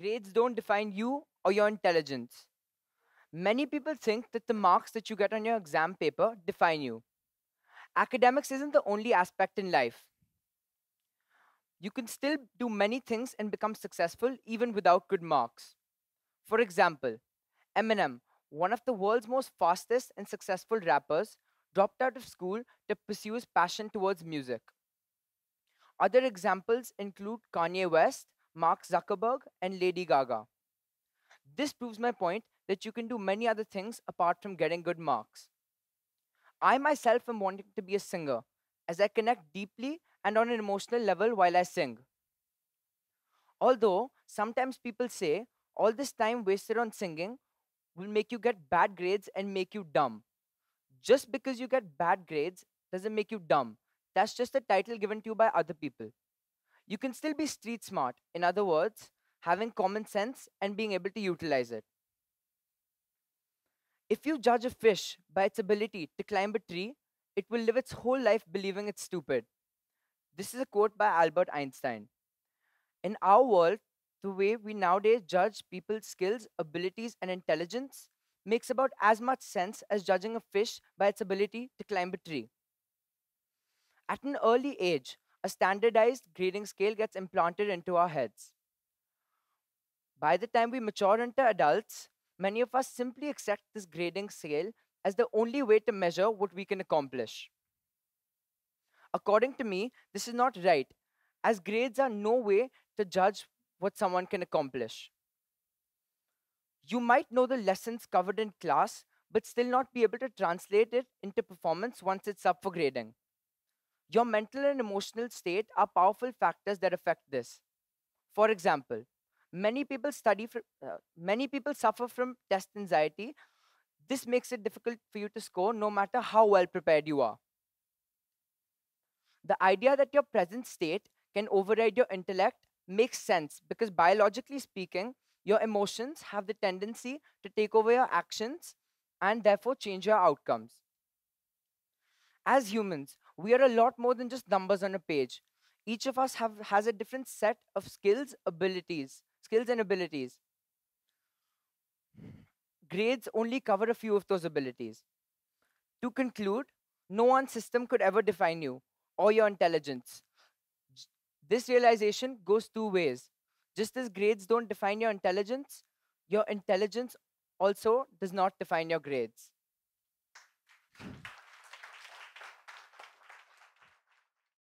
grades don't define you or your intelligence. Many people think that the marks that you get on your exam paper define you. Academics isn't the only aspect in life. You can still do many things and become successful even without good marks. For example, Eminem, one of the world's most fastest and successful rappers, dropped out of school to pursue his passion towards music. Other examples include Kanye West, Mark Zuckerberg, and Lady Gaga. This proves my point that you can do many other things apart from getting good marks. I myself am wanting to be a singer, as I connect deeply and on an emotional level while I sing. Although sometimes people say all this time wasted on singing will make you get bad grades and make you dumb. Just because you get bad grades doesn't make you dumb. That's just the title given to you by other people you can still be street smart. In other words, having common sense and being able to utilize it. If you judge a fish by its ability to climb a tree, it will live its whole life believing it's stupid. This is a quote by Albert Einstein. In our world, the way we nowadays judge people's skills, abilities, and intelligence makes about as much sense as judging a fish by its ability to climb a tree. At an early age, a standardized grading scale gets implanted into our heads. By the time we mature into adults, many of us simply accept this grading scale as the only way to measure what we can accomplish. According to me, this is not right, as grades are no way to judge what someone can accomplish. You might know the lessons covered in class, but still not be able to translate it into performance once it's up for grading. Your mental and emotional state are powerful factors that affect this. For example, many people study for, uh, many people suffer from test anxiety. This makes it difficult for you to score no matter how well prepared you are. The idea that your present state can override your intellect makes sense because biologically speaking, your emotions have the tendency to take over your actions and therefore change your outcomes as humans, we are a lot more than just numbers on a page. Each of us have, has a different set of skills, abilities, skills and abilities. Grades only cover a few of those abilities. To conclude, no one system could ever define you or your intelligence. This realization goes two ways. Just as grades don't define your intelligence, your intelligence also does not define your grades.